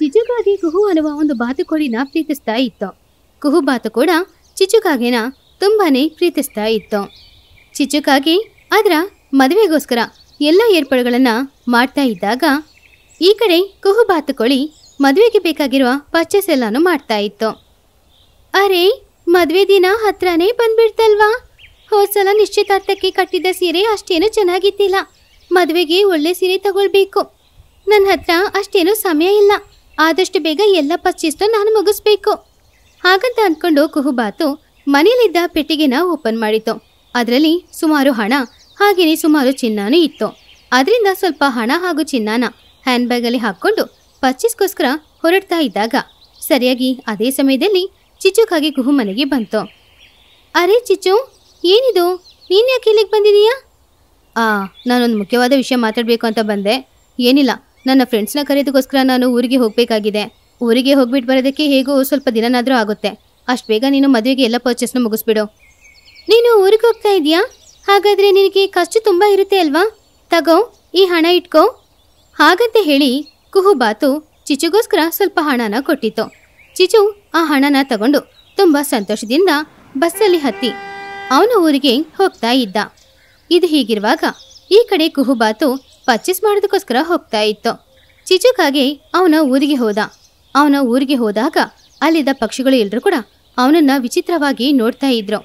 ಚಿಚುಕಾಗಿ ಕುಹು ಅನ್ನುವ ಒಂದು ಬಾತುಕೋಳಿನ ಪ್ರೀತಿಸ್ತಾ ಇತ್ತು ಕುಹು ಬಾತು ಕೂಡ ಚಿಚುಕಾಗಿನ ತುಂಬಾ ಪ್ರೀತಿಸ್ತಾ ಇತ್ತು ಚಿಚುಕಾಗಿ ಅದರ ಮದುವೆಗೋಸ್ಕರ ಎಲ್ಲ ಏರ್ಪಾಡುಗಳನ್ನು ಮಾಡ್ತಾ ಇದ್ದಾಗ ಈ ಕಡೆ ಕುಹು ಬಾತುಕೋಳಿ ಮದುವೆಗೆ ಬೇಕಾಗಿರುವ ಪರ್ಚೇಸ್ ಎಲ್ಲನೂ ಮಾಡ್ತಾ ಇತ್ತು ಅರೆ ಮದುವೆ ದಿನ ಹತ್ರನೇ ಬಂದ್ಬಿಡ್ತಲ್ವಾ ಹೋದ್ಸಲ ನಿಶ್ಚಿತಾರ್ಥಕ್ಕೆ ಕಟ್ಟಿದ ಸೀರೆ ಅಷ್ಟೇನು ಚೆನ್ನಾಗಿತ್ತಿಲ್ಲ ಮದುವೆಗೆ ಒಳ್ಳೆ ಸೀರೆ ತಗೊಳ್ಬೇಕು ನನ್ನ ಹತ್ರ ಅಷ್ಟೇನು ಸಮಯ ಇಲ್ಲ ಆದಷ್ಟು ಬೇಗ ಎಲ್ಲ ಪರ್ಚೇಸ್ನ ನಾನು ಮುಗಿಸ್ಬೇಕು ಹಾಗಂತ ಅಂದ್ಕೊಂಡು ಕುಹುಬಾತು ಮನೆಯಲ್ಲಿದ್ದ ಪೆಟ್ಟಿಗೆನ ಓಪನ್ ಮಾಡಿತು ಅದರಲ್ಲಿ ಸುಮಾರು ಹಣ ಹಾಗೆಯೇ ಸುಮಾರು ಚಿನ್ನಾನು ಇತ್ತು ಅದರಿಂದ ಸ್ವಲ್ಪ ಹಣ ಹಾಗೂ ಚಿನ್ನಾನ ಹ್ಯಾಂಡ್ ಬ್ಯಾಗಲ್ಲಿ ಹಾಕ್ಕೊಂಡು ಪರ್ಚೇಸ್ಗೋಸ್ಕರ ಹೊರಡ್ತಾ ಇದ್ದಾಗ ಸರಿಯಾಗಿ ಅದೇ ಸಮಯದಲ್ಲಿ ಚಿಚುಕಾಗಿ ಕುಹು ಮನೆಗೆ ಬಂತು ಅರೆ ಚಿಚು ಏನಿದು ನೀನು ಯಾಕೆ ಇಲ್ಲಿಗೆ ಬಂದಿದೀಯಾ ಆ ನಾನೊಂದು ಮುಖ್ಯವಾದ ವಿಷಯ ಮಾತಾಡಬೇಕು ಅಂತ ಬಂದೆ ಏನಿಲ್ಲ ನನ್ನ ಫ್ರೆಂಡ್ಸ್ನ ಕರೆಯೋದಕ್ಕೋಸ್ಕರ ನಾನು ಊರಿಗೆ ಹೋಗಬೇಕಾಗಿದೆ ಊರಿಗೆ ಹೋಗ್ಬಿಟ್ಟು ಬರೋದಕ್ಕೆ ಹೇಗೋ ಸ್ವಲ್ಪ ದಿನನಾದರೂ ಆಗುತ್ತೆ ಅಷ್ಟು ಬೇಗ ನೀನು ಮದುವೆಗೆ ಎಲ್ಲ ಪರ್ಚೇಸ್ನ ಮುಗಿಸ್ಬಿಡು ನೀನು ಊರಿಗೆ ಹೋಗ್ತಾ ಇದೆಯಾ ಹಾಗಾದರೆ ನಿನಗೆ ಖರ್ಚು ತುಂಬ ಇರುತ್ತೆ ಅಲ್ವಾ ತಗೋ ಈ ಹಣ ಇಟ್ಕೋ ಹಾಗಂತ ಹೇಳಿ ಕುಹುಬಾತು ಚಿಚುಗೋಸ್ಕರ ಸ್ವಲ್ಪ ಹಣನ ಕೊಟ್ಟಿತ್ತು ಚಿಚು ಆ ಹಣನ ತಗೊಂಡು ತುಂಬ ಸಂತೋಷದಿಂದ ಬಸ್ಸಲ್ಲಿ ಹತ್ತಿ ಅವನ ಊರಿಗೆ ಹೋಗ್ತಾ ಇದ್ದ ಇದು ಹೀಗಿರುವಾಗ ಈ ಕಡೆ ಕುಹುಬಾತು ಪರ್ಚೇಸ್ ಮಾಡೋದಕ್ಕೋಸ್ಕರ ಹೋಗ್ತಾ ಇತ್ತು ಚಿಚುಕಾಗಿ ಅವನ ಊರಿಗೆ ಹೋದ ಅವನ ಊರಿಗೆ ಹೋದಾಗ ಅಲ್ಲಿದ್ದ ಪಕ್ಷಿಗಳು ಎಲ್ಲರೂ ಕೂಡ ಅವನನ್ನ ವಿಚಿತ್ರವಾಗಿ ನೋಡ್ತಾ ಇದ್ರು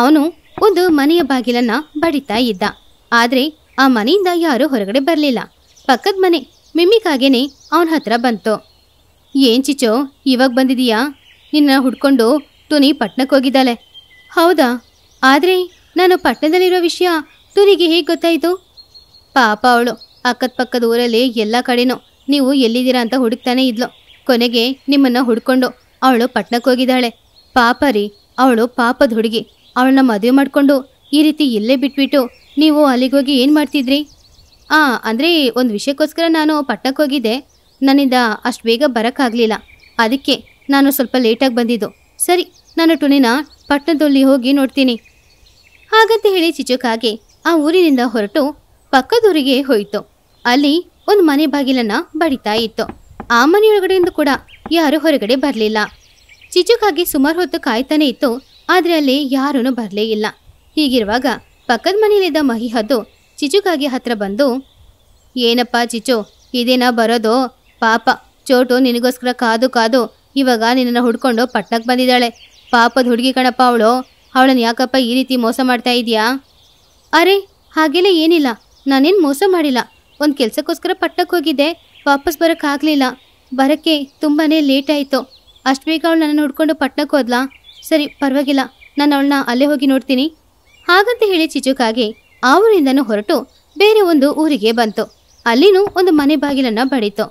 ಅವನು ಒಂದು ಮನೆಯ ಬಾಗಿಲನ್ನ ಬಡಿತಾ ಇದ್ದ ಆದರೆ ಆ ಮನೆಯಿಂದ ಯಾರೂ ಹೊರಗಡೆ ಬರಲಿಲ್ಲ ಪಕ್ಕದ ಮನೆ ಮಿಮ್ಮಿಕಾಗೇನೆ ಅವನ ಹತ್ರ ಬಂತು ಏನು ಚಿಚೋ ಇವಾಗ ಬಂದಿದೀಯಾ ನಿನ್ನ ಹುಡ್ಕೊಂಡು ತುನಿ ಪಟ್ಟಣಕ್ಕೆ ಹೋಗಿದ್ದಾಳೆ ಹೌದಾ ಆದರೆ ನಾನು ಪಟ್ಟಣದಲ್ಲಿರೋ ವಿಷಯ ತುನಿಗೆ ಹೇಗೆ ಗೊತ್ತಾಯಿತು ಪಾಪ ಅವಳು ಅಕ್ಕದ ಪಕ್ಕದ ಊರಲ್ಲಿ ಎಲ್ಲ ಕಡೆನೂ ನೀವು ಎಲ್ಲಿದ್ದೀರಾ ಅಂತ ಹುಡುಕ್ತಾನೆ ಇದ್ಲು ಕೊನೆಗೆ ನಿಮ್ಮನ್ನು ಹುಡ್ಕೊಂಡು ಅವಳು ಪಟ್ಟಣಕ್ಕೆ ಹೋಗಿದ್ದಾಳೆ ಪಾಪ ರೀ ಅವಳು ಪಾಪದ ಹುಡುಗಿ ಅವಳನ್ನ ಮದುವೆ ಮಾಡಿಕೊಂಡು ಈ ರೀತಿ ಇಲ್ಲೇ ಬಿಟ್ಬಿಟ್ಟು ನೀವು ಅಲ್ಲಿಗೋಗಿ ಏನು ಮಾಡ್ತಿದ್ರಿ ಆ ಅಂದರೆ ಒಂದು ವಿಷಯಕ್ಕೋಸ್ಕರ ನಾನು ಪಟ್ಟಣಕ್ಕೆ ಹೋಗಿದ್ದೆ ನನ್ನಿಂದ ಅಷ್ಟು ಬೇಗ ಬರೋಕ್ಕಾಗಲಿಲ್ಲ ಅದಕ್ಕೆ ನಾನು ಸ್ವಲ್ಪ ಲೇಟಾಗಿ ಬಂದಿದ್ದು ಸರಿ ನಾನು ಟುನಿನ ಪಟ್ಟಣದಲ್ಲಿ ಹೋಗಿ ನೋಡ್ತೀನಿ ಹಾಗಂತ ಹೇಳಿ ಚಿಚುಕಾಗೆ ಆ ಊರಿನಿಂದ ಹೊರಟು ಪಕ್ಕದೂರಿಗೆ ಹೋಯಿತು ಅಲ್ಲಿ ಒಂದು ಮನೆ ಬಾಗಿಲನ್ನ ಬಡಿತಾ ಇತ್ತು ಆ ಮನೆಯೊಳಗಡೆಯಿಂದ ಕೂಡ ಯಾರೂ ಹೊರಗಡೆ ಬರಲಿಲ್ಲ ಚಿಚುಕಾಗಿ ಸುಮಾರು ಹೊತ್ತು ಕಾಯ್ತಾನೆ ಇತ್ತು ಆದರೆ ಅಲ್ಲಿ ಯಾರೂ ಬರಲೇ ಇಲ್ಲ ಹೀಗಿರುವಾಗ ಪಕ್ಕದ ಮನೆಯಲ್ಲಿದ್ದ ಮಹಿ ಹದ್ದು ಚಿಚುಕಾಗಿ ಹತ್ರ ಬಂದು ಏನಪ್ಪ ಚಿಚು ಇದೇನ ಬರೋದು ಪಾಪ ಚೋಟು ನಿನಗೋಸ್ಕರ ಕಾದು ಕಾದು ಇವಾಗ ನಿನ್ನನ್ನು ಹುಡ್ಕೊಂಡು ಪಟ್ಟಣಕ್ಕೆ ಬಂದಿದ್ದಾಳೆ ಪಾಪದ ಹುಡುಗಿ ಕಣಪ್ಪ ಅವಳು ಅವಳನ್ನು ಯಾಕಪ್ಪ ಈ ರೀತಿ ಮೋಸ ಮಾಡ್ತಾ ಇದೆಯಾ ಅರೆ ಹಾಗೆಲ್ಲ ಏನಿಲ್ಲ ನಾನೇನು ಮೋಸ ಮಾಡಿಲ್ಲ ಒಂದು ಕೆಲಸಕ್ಕೋಸ್ಕರ ಪಟ್ಟಕ್ಕೆ ಹೋಗಿದ್ದೆ ವಾಪಸ್ ಬರೋಕ್ಕಾಗಲಿಲ್ಲ ಬರೋಕ್ಕೆ ತುಂಬಾ ಲೇಟ್ ಆಯಿತು ಅಷ್ಟು ಬೇಗ ಅವಳು ನನ್ನನ್ನು ಹುಡ್ಕೊಂಡು ಪಟ್ಟಣಕ್ಕೆ ಹೋದ್ಲಾ ಸರಿ ಪರವಾಗಿಲ್ಲ ನಾನು ಅವಳನ್ನ ಅಲ್ಲೇ ಹೋಗಿ ನೋಡ್ತೀನಿ ಹಾಗಂತ ಹೇಳಿ ಚಿಚುಕಾಗಿ ಆ ಊರಿಂದನೂ ಹೊರಟು ಬೇರೆ ಒಂದು ಊರಿಗೆ ಬಂತು ಅಲ್ಲಿನೂ ಒಂದು ಮನೆ ಬಾಗಿಲನ್ನು ಬಡಿತು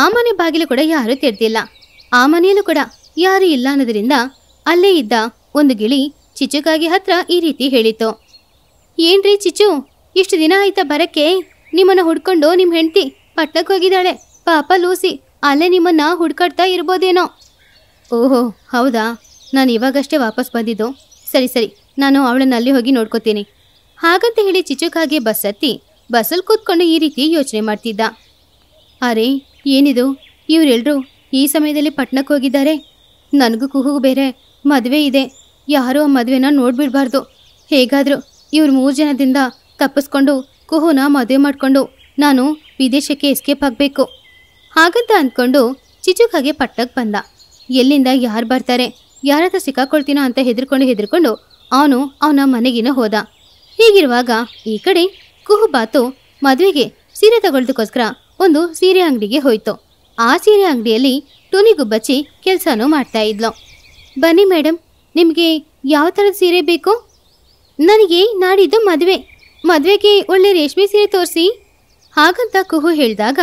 ಆ ಮನೆ ಬಾಗಿಲು ಕೂಡ ಯಾರೂ ತೆರೆದಿಲ್ಲ ಆ ಮನೆಯಲ್ಲೂ ಕೂಡ ಯಾರೂ ಇಲ್ಲ ಅನ್ನೋದರಿಂದ ಅಲ್ಲೇ ಇದ್ದ ಒಂದು ಗಿಳಿ ಚಿಚುಕಾಗಿ ಹತ್ರ ಈ ರೀತಿ ಹೇಳಿತು ಏನ್ರಿ ಚಿಚು ಇಷ್ಟು ದಿನ ಆಯ್ತಾ ಬರಕ್ಕೆ ನಿಮ್ಮನ್ನು ಹುಡ್ಕೊಂಡು ನಿಮ್ಮ ಹೆಂಡತಿ ಪಟ್ಣಕ್ಕೆ ಹೋಗಿದ್ದಾಳೆ ಪಾಪ ಲೂಸಿ ಅಲ್ಲೇ ನಿಮ್ಮನ್ನು ಹುಡ್ಕಾಡ್ತಾ ಇರ್ಬೋದೇನೋ ಓಹೋ ಹೌದಾ ನಾನು ಇವಾಗಷ್ಟೇ ವಾಪಸ್ ಬಂದಿದ್ದು ಸರಿ ಸರಿ ನಾನು ಅವಳನ್ನ ಅಲ್ಲಿ ಹೋಗಿ ನೋಡ್ಕೋತೀನಿ ಹಾಗಂತ ಹೇಳಿ ಚಿಚುಕಾಗೆ ಬಸ್ ಹತ್ತಿ ಬಸ್ಸಲ್ಲಿ ಕೂತ್ಕೊಂಡು ಈ ರೀತಿ ಯೋಚನೆ ಮಾಡ್ತಿದ್ದ ಅರೆ ಏನಿದು ಇವರೆಲ್ಲರೂ ಈ ಸಮಯದಲ್ಲಿ ಪಟ್ಟಣಕ್ಕೆ ಹೋಗಿದ್ದಾರೆ ನನಗೂ ಕುಹುಗು ಬೇರೆ ಮದುವೆ ಇದೆ ಯಾರೂ ಆ ಮದುವೆನ ನೋಡಿಬಿಡಬಾರ್ದು ಹೇಗಾದರೂ ಇವ್ರ ಮೂರು ಜನದಿಂದ ತಪ್ಪಿಸ್ಕೊಂಡು ಕುಹುನ ಮದುವೆ ಮಾಡಿಕೊಂಡು ನಾನು ವಿದೇಶಕ್ಕೆ ಎಸ್ಕೇಪ್ ಆಗಬೇಕು ಹಾಗಂತ ಅಂದ್ಕೊಂಡು ಚಿಚುಕಾಗೆ ಪಟ್ಟಕ್ಕೆ ಬಂದ ಎಲ್ಲಿಂದ ಯಾರು ಬರ್ತಾರೆ ಯಾರತ್ರ ಸಿಕ್ಕಾಕೊಳ್ತೀನೋ ಅಂತ ಹೆದರ್ಕೊಂಡು ಹೆದರ್ಕೊಂಡು ಅವನು ಅವನ ಮನೆಗಿನ ಹೋದ ಹೀಗಿರುವಾಗ ಈ ಕಡೆ ಕುಹು ಬಾತು ಮದುವೆಗೆ ಸೀರೆ ತಗೊಳ್ಳೋದಕ್ಕೋಸ್ಕರ ಒಂದು ಸೀರೆ ಅಂಗಡಿಗೆ ಹೋಯಿತು ಆ ಸೀರೆ ಅಂಗಡಿಯಲ್ಲಿ ಟುನಿಗುಬ್ಬಚ್ಚಿ ಕೆಲಸನೂ ಮಾಡ್ತಾ ಇದ್ಲು ಬನ್ನಿ ಮೇಡಮ್ ನಿಮಗೆ ಯಾವ ಥರದ ಸೀರೆ ಬೇಕು ನನಗೆ ನಾಡಿದ್ದು ಮದುವೆ ಮದುವೆಗೆ ಒಳ್ಳೆ ರೇಷ್ಮೆ ಸೀರೆ ತೋರಿಸಿ ಹಾಗಂತ ಕುಹು ಹೇಳಿದಾಗ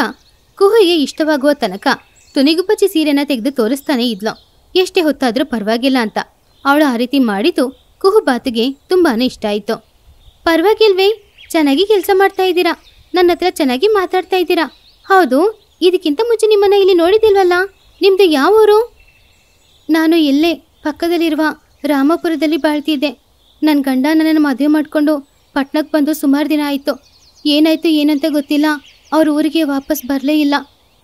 ಕುಹುಗೆ ಇಷ್ಟವಾಗುವ ತನಕ ತುನಿಗುಪಚ್ಚಿ ಸೀರೆನ ತೆಗೆದು ತೋರಿಸ್ತಾನೆ ಇದ್ಲು ಎಷ್ಟೇ ಹೊತ್ತಾದರೂ ಪರವಾಗಿಲ್ಲ ಅಂತ ಅವಳು ಆ ರೀತಿ ಮಾಡಿದ್ದು ಕುಹು ಬಾತಿಗೆ ತುಂಬಾ ಇಷ್ಟ ಆಯಿತು ಪರವಾಗಿಲ್ವೇ ಚೆನ್ನಾಗಿ ಕೆಲಸ ಮಾಡ್ತಾ ಇದ್ದೀರಾ ನನ್ನ ಹತ್ರ ಚೆನ್ನಾಗಿ ಮಾತಾಡ್ತಾ ಇದ್ದೀರಾ ಹೌದು ಇದಕ್ಕಿಂತ ಮುಂಚೆ ನಿಮ್ಮನ್ನು ಇಲ್ಲಿ ನೋಡಿದ್ದಿಲ್ವಲ್ಲ ನಿಮ್ಮದು ಯಾವ ಊರು ನಾನು ಇಲ್ಲೇ ಪಕ್ಕದಲ್ಲಿರುವ ರಾಮಪುರದಲ್ಲಿ ಬಾಳ್ತಿದ್ದೆ ನನ್ನ ಗಂಡ ನನ್ನನ್ನು ಮದುವೆ ಮಾಡಿಕೊಂಡು ಪಟ್ನಕ್ಕೆ ಬಂದು ಸುಮಾರು ದಿನ ಆಯಿತು ಏನಾಯಿತು ಏನಂತ ಗೊತ್ತಿಲ್ಲ ಅವ್ರ ಊರಿಗೆ ವಾಪಸ್ ಬರಲೇ ಇಲ್ಲ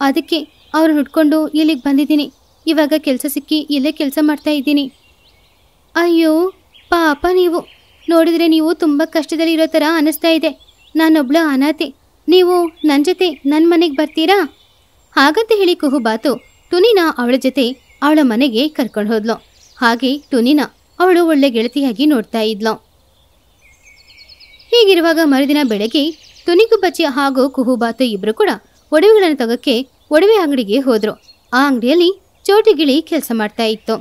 ಅದಕ್ಕೆ ಅವ್ರು ಹುಡ್ಕೊಂಡು ಇಲ್ಲಿಗೆ ಬಂದಿದ್ದೀನಿ ಇವಾಗ ಕೆಲಸ ಸಿಕ್ಕಿ ಇಲ್ಲೇ ಕೆಲಸ ಮಾಡ್ತಾ ಇದ್ದೀನಿ ಅಯ್ಯೋ ಪಾಪ ನೀವು ನೋಡಿದರೆ ನೀವು ತುಂಬ ಕಷ್ಟದಲ್ಲಿ ಇರೋ ಥರ ಅನ್ನಿಸ್ತಾ ಇದೆ ನಾನೊಬ್ಳು ಅನಾಥೆ ನೀವು ನನ್ನ ಜೊತೆ ನನ್ನ ಮನೆಗೆ ಬರ್ತೀರಾ ಹಾಗಂತ ಹೇಳಿ ಕುಹುಬಾತು ಟುನಿನ ಅವಳ ಜೊತೆ ಅವಳ ಮನೆಗೆ ಕರ್ಕೊಂಡು ಹೋದ್ಲು ಹಾಗೆ ಟುನಿನ ಅವಳು ಒಳ್ಳೆ ಗೆಳತಿಯಾಗಿ ನೋಡ್ತಾ ಇದ್ಲು ಹೀಗಿರುವಾಗ ಮರುದಿನ ಬೆಳಗ್ಗೆ ತುನಿಕು ಬಚ್ಚಿ ಹಾಗೂ ಕುಹುಬಾತು ಇಬ್ಬರು ಕೂಡ ಒಡವೆಗಳನ್ನು ತಗಕ್ಕೆ ಒಡವೆ ಅಂಗಡಿಗೆ ಹೋದರು ಆ ಅಂಗಡಿಯಲ್ಲಿ ಚೋಟಿಗಿಳಿ ಕೆಲಸ ಮಾಡ್ತಾ ಇತ್ತು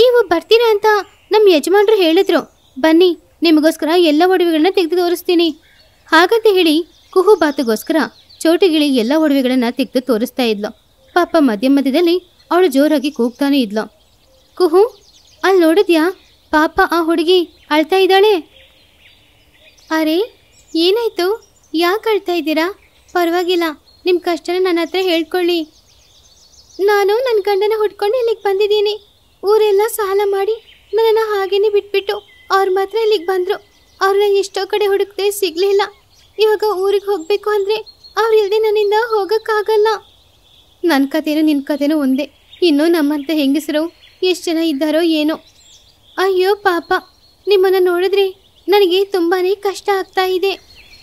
ನೀವು ಬರ್ತೀರಾ ಅಂತ ನಮ್ಮ ಯಜಮಾನರು ಹೇಳಿದ್ರು ಬನ್ನಿ ನಿಮಗೋಸ್ಕರ ಎಲ್ಲ ಒಡವೆಗಳನ್ನ ತೆಗೆದು ತೋರಿಸ್ತೀನಿ ಹಾಗಂತ ಹೇಳಿ ಕುಹುಬಾತುಗೋಸ್ಕರ ಚೋಟಿಗಿಳಿ ಎಲ್ಲ ಒಡವೆಗಳನ್ನು ತೆಗೆದು ತೋರಿಸ್ತಾ ಇದ್ಲು ಪಾಪ ಮಧ್ಯ ಮಧ್ಯದಲ್ಲಿ ಅವಳು ಜೋರಾಗಿ ಕೂಗ್ತಾನೆ ಇದ್ಲು ಕುಹು ಅಲ್ಲಿ ನೋಡಿದ್ಯಾ ಪಾಪ ಆ ಹುಡುಗಿ ಅಳ್ತಾ ಇದ್ದಾಳೆ ಅರೆ ಏನಾಯಿತು ಯಾಕೆ ಅಳ್ತಾ ಇದ್ದೀರಾ ಪರವಾಗಿಲ್ಲ ನಿಮ್ಮ ಕಷ್ಟನ ನನ್ನ ಹತ್ರ ಹೇಳ್ಕೊಳ್ಳಿ ನಾನು ನನ್ನ ಗಂಡನ ಹುಡ್ಕೊಂಡು ಇಲ್ಲಿಗೆ ಬಂದಿದ್ದೀನಿ ಊರೆಲ್ಲ ಸಾಲ ಮಾಡಿ ನನ್ನನ್ನು ಹಾಗೇನೆ ಬಿಟ್ಬಿಟ್ಟು ಅವ್ರು ಮಾತ್ರ ಇಲ್ಲಿಗೆ ಬಂದರು ಅವ್ರನ್ನ ಎಷ್ಟೋ ಕಡೆ ಹುಡುಕದೆ ಸಿಗಲಿಲ್ಲ ಇವಾಗ ಊರಿಗೆ ಹೋಗಬೇಕು ಅಂದರೆ ಅವ್ರಿಲ್ಲದೆ ನನ್ನಿಂದ ಹೋಗೋಕ್ಕಾಗಲ್ಲ ನನ್ನ ಕಥೆನೂ ನಿನ್ನ ಕಥೆನೂ ಒಂದೇ ಇನ್ನೂ ನಮ್ಮಂಥ ಹೆಂಗಸರು ಎಷ್ಟು ಜನ ಇದ್ದಾರೋ ಏನೋ ಅಯ್ಯೋ ಪಾಪ ನಿಮ್ಮನ್ನು ನೋಡಿದ್ರೆ ನನಗೆ ತುಂಬಾ ಕಷ್ಟ ಆಗ್ತಾ ಇದೆ